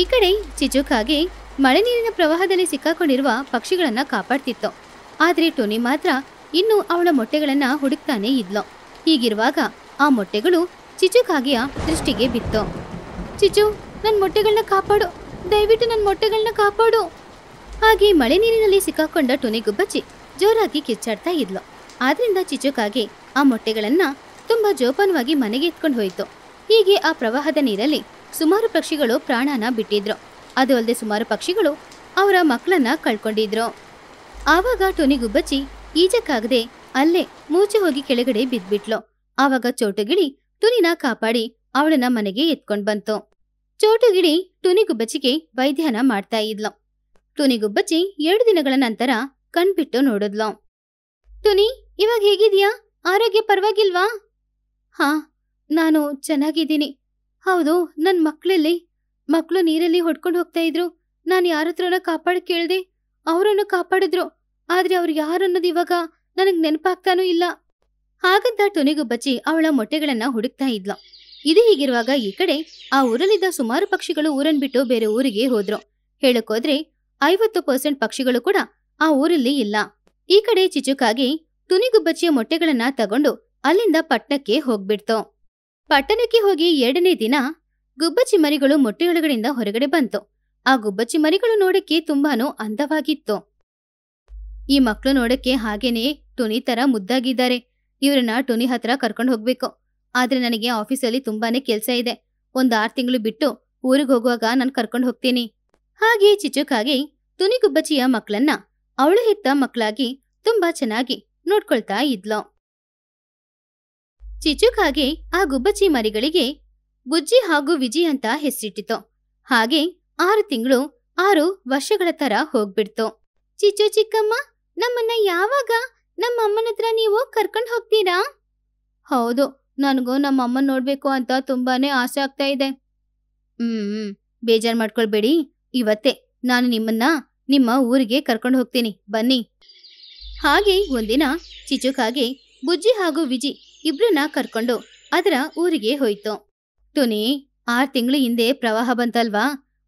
ಈ ಕಡೆ ಚಿಜುಕಾಗೆ ಮಳೆ ನೀರಿನ ಪ್ರವಾಹದಲ್ಲಿ ಸಿಕ್ಕಾಕೊಂಡಿರುವ ಪಕ್ಷಿಗಳನ್ನು ಕಾಪಾಡ್ತಿತ್ತು ಆದರೆ ಟುನಿ ಮಾತ್ರ ಇನ್ನೂ ಅವಳ ಮೊಟ್ಟೆಗಳನ್ನು ಹುಡುಕ್ತಾನೆ ಇದ್ಲು ಹೀಗಿರುವಾಗ ಆ ಮೊಟ್ಟೆಗಳು ಕಾಗೆಯ ದೃಷ್ಟಿಗೆ ಬಿತ್ತು ಚಿಚು ನನ್ನ ಮೊಟ್ಟೆಗಳನ್ನ ಕಾಪಾಡು ದಯವಿಟ್ಟು ನನ್ನ ಮೊಟ್ಟೆಗಳನ್ನ ಕಾಪಾಡು ಹಾಗೆ ಮಳೆ ನೀರಿನಲ್ಲಿ ಸಿಕ್ಕಾಕೊಂಡ ಟುನಿಗುಬ್ಬಚ್ಚಿ ಜೋರಾಗಿ ಕಿಚ್ಚಾಡ್ತಾ ಇದ್ಲು ಆದ್ರಿಂದ ಚಿಚುಕಾಗೆ ಆ ಮೊಟ್ಟೆಗಳನ್ನು ತುಂಬಾ ಜೋಪಾನವಾಗಿ ಮನೆಗೆ ಎತ್ಕೊಂಡು ಹೋಯಿತು ಹೀಗೆ ಆ ಪ್ರವಾಹದ ನೀರಲ್ಲಿ ಸುಮಾರು ಪಕ್ಷಿಗಳು ಪ್ರಾಣನ ಬಿಟ್ಟಿದ್ರು ಅದು ಅಲ್ಲದೆ ಸುಮಾರು ಪಕ್ಷಿಗಳು ಅವರ ಮಕ್ಕಳನ್ನ ಕಳ್ಕೊಂಡಿದ್ರು ಆವಾಗ ಗುಬ್ಬಚ್ಚಿ ಈಜಕ್ಕಾಗದೆ ಅಲ್ಲೇ ಮೂಚೆ ಹೋಗಿ ಕೆಳಗಡೆ ಬಿದ್ಬಿಟ್ಲು ಆವಾಗ ಚೋಟುಗಿಳಿ ಟುನಿನ ಕಾಪಾಡಿ ಅವಳನ್ನ ಮನೆಗೆ ಎತ್ಕೊಂಡ್ ಬಂತು ಚೋಟುಗಿಡಿ ಟುನಿಗುಬ್ಬಚ್ಚಿಗೆ ವೈದ್ಯನ ಮಾಡ್ತಾ ಇದ್ಲು ಟುನಿಗುಬ್ಬಚ್ಚಿ ಎರಡು ದಿನಗಳ ನಂತರ ಕಣ್ಬಿಟ್ಟು ನೋಡಿದ್ಲು ಟುನಿ ಇವಾಗ ಹೇಗಿದ್ಯಾ ಆರೋಗ್ಯ ಪರವಾಗಿಲ್ವಾ ಹಾ ನಾನು ಚೆನ್ನಾಗಿದ್ದೀನಿ ಹೌದು ನನ್ ಮಕ್ಕಳಲ್ಲಿ ಮಕ್ಕಳು ನೀರಲ್ಲಿ ಹೊಡ್ಕೊಂಡು ಹೋಗ್ತಾ ಇದ್ರು ನಾನು ಯಾರತ್ರನ ಕಾಪಾಡ್ ಕೇಳ್ದೆ ಅವರನ್ನು ಕಾಪಾಡಿದ್ರು ಆದ್ರೆ ಅವ್ರು ಯಾರನ್ನೋದು ಇವಾಗ ನನಗ್ ನೆನಪಾಗ್ತಾನೂ ಇಲ್ಲ ಹಾಗಂತ ಟೊನೆಗೂ ಬಚ್ಚಿ ಅವಳ ಮೊಟ್ಟೆಗಳನ್ನ ಹುಡುಕ್ತಾ ಇದ್ಲು ಇದು ಹೀಗಿರುವಾಗ ಈ ಕಡೆ ಆ ಊರಲ್ಲಿದ್ದ ಸುಮಾರು ಪಕ್ಷಿಗಳು ಊರನ್ ಬಿಟ್ಟು ಬೇರೆ ಊರಿಗೆ ಹೋದ್ರು ಹೇಳಕ್ಕೋದ್ರೆ ಐವತ್ತು ಪರ್ಸೆಂಟ್ ಪಕ್ಷಿಗಳು ಕೂಡ ಆ ಊರಲ್ಲಿ ಇಲ್ಲ ಈ ಕಡೆ ಚಿಚುಕಾಗಿ ತುನಿಗುಬ್ಬಚ್ಚಿಯ ಮೊಟ್ಟೆಗಳನ್ನ ತಗೊಂಡು ಅಲ್ಲಿಂದ ಪಟ್ಟಕ್ಕೆ ಹೋಗ್ಬಿಡ್ತು ಪಟ್ಟಣಕ್ಕೆ ಹೋಗಿ ಎರಡನೇ ದಿನ ಗುಬ್ಬಚ್ಚಿ ಮರಿಗಳು ಮೊಟ್ಟೆಯೊಳಗಡೆಯಿಂದ ಹೊರಗಡೆ ಬಂತು ಆ ಗುಬ್ಬಚ್ಚಿ ಮರಿಗಳು ನೋಡಕ್ಕೆ ತುಂಬಾನು ಅಂದವಾಗಿತ್ತು ಈ ಮಕ್ಕಳು ನೋಡಕ್ಕೆ ಹಾಗೇನೆ ತುನಿ ತರ ಮುದ್ದಾಗಿದ್ದಾರೆ ಇವರನ್ನ ಟುನಿ ಹತ್ರ ಕರ್ಕೊಂಡು ಹೋಗ್ಬೇಕು ಆದ್ರೆ ನನಗೆ ಆಫೀಸಲ್ಲಿ ತುಂಬಾನೇ ಕೆಲಸ ಇದೆ ಒಂದ್ ಆರು ತಿಂಗಳು ಬಿಟ್ಟು ಊರಿಗೆ ಹೋಗುವಾಗ ನಾನು ಕರ್ಕೊಂಡು ಹೋಗ್ತೀನಿ ಹಾಗೆ ಚಿಚುಕಾಗಿ ತುನಿ ಗುಬ್ಬಚ್ಚಿಯ ಮಕ್ಕಳನ್ನ ಅವಳು ಹೆತ್ತ ಮಕ್ಕಳಾಗಿ ತುಂಬಾ ಚೆನ್ನಾಗಿ ನೋಡ್ಕೊಳ್ತಾ ಇದ್ಲು ಚಿಚುಕಾಗೆ ಆ ಗುಬ್ಬಚ್ಚಿ ಮರಿಗಳಿಗೆ ಬುಜ್ಜಿ ಹಾಗೂ ವಿಜಿ ಅಂತ ಹೆಸರಿಟ್ಟಿತು ಹಾಗೆ ಆರು ತಿಂಗಳು ಆರು ವರ್ಷಗಳ ತರ ಹೋಗ್ಬಿಡ್ತು ಚಿಚು ಚಿಕ್ಕಮ್ಮ ನಮ್ಮನ್ನ ಯಾವಾಗ ನಮ್ಮ ಹತ್ರ ನೀವು ಕರ್ಕೊಂಡು ಹೋಗ್ತೀರಾ ಹೌದು ನನಗೂ ನಮ್ಮಅಮ್ಮ ನೋಡ್ಬೇಕು ಅಂತ ತುಂಬಾನೇ ಆಸೆ ಆಗ್ತಾ ಇದೆ ಹ್ಮ್ ಬೇಜಾರ್ ಮಾಡ್ಕೊಳ್ಬೇಡಿ ಇವತ್ತೇ ನಾನು ನಿಮ್ಮನ್ನ ನಿಮ್ಮ ಊರಿಗೆ ಕರ್ಕೊಂಡು ಹೋಗ್ತೀನಿ ಬನ್ನಿ ಹಾಗೆ ಒಂದಿನ ಚಿಚುಕಾಗಿ ಬುಜ್ಜಿ ಹಾಗೂ ವಿಜಿ ಇಬ್ರನ್ನ ಕರ್ಕೊಂಡು ಅದರ ಊರಿಗೆ ಹೋಯ್ತು ಟುನಿ ಆರ್ ತಿಂಗಳ ಹಿಂದೆ ಪ್ರವಾಹ ಬಂತಲ್ವಾ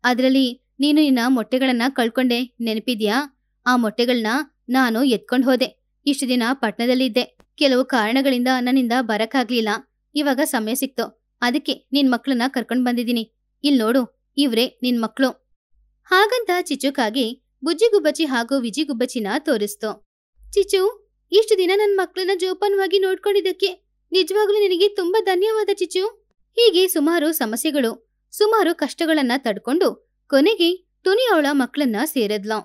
ಅದರಲ್ಲಿ ನೀನು ನಿನ್ನ ಮೊಟ್ಟೆಗಳನ್ನ ಕಳ್ಕೊಂಡೆ ನೆನಪಿದ್ಯಾ ಆ ಮೊಟ್ಟೆಗಳನ್ನ ನಾನು ಎತ್ಕೊಂಡು ಹೋದೆ ಇಷ್ಟು ದಿನ ಪಟ್ನದಲ್ಲಿದ್ದೆ ಕೆಲವು ಕಾರಣಗಳಿಂದ ನನ್ನಿಂದ ಬರಕಾಗ್ಲಿಲ್ಲ ಇವಾಗ ಸಮಯ ಸಿಕ್ತು ಅದಕ್ಕೆ ನಿನ್ ಮಕ್ಕಳನ್ನ ಕರ್ಕೊಂಡ್ ಬಂದಿದ್ದೀನಿ ಇಲ್ ನೋಡು ಇವ್ರೇ ನಿನ್ ಮಕ್ಕಳು ಹಾಗಂತ ಚಿಚುಕಾಗಿ ಬುಜ್ಜಿಗುಬ್ಬಚ್ಚಿ ಹಾಗೂ ವಿಜಿಗುಬ್ಬಚ್ಚಿನ ತೋರಿಸ್ತು ಚಿಚು ಇಷ್ಟು ದಿನ ನನ್ನ ಮಕ್ಕಳನ್ನ ಜೋಪಾನವಾಗಿ ನೋಡ್ಕೊಂಡಿದ್ದಕ್ಕೆ ನಿಜವಾಗ್ಲೂ ನಿನಗೆ ತುಂಬಾ ಧನ್ಯವಾದ ಚಿಚು ಹೀಗೆ ಸುಮಾರು ಸಮಸ್ಯೆಗಳು ಸುಮಾರು ಕಷ್ಟಗಳನ್ನ ತಡ್ಕೊಂಡು ಕೊನೆಗೆ ತುನಿ ಅವಳ ಮಕ್ಕಳನ್ನ ಸೇರಿದ್ಲು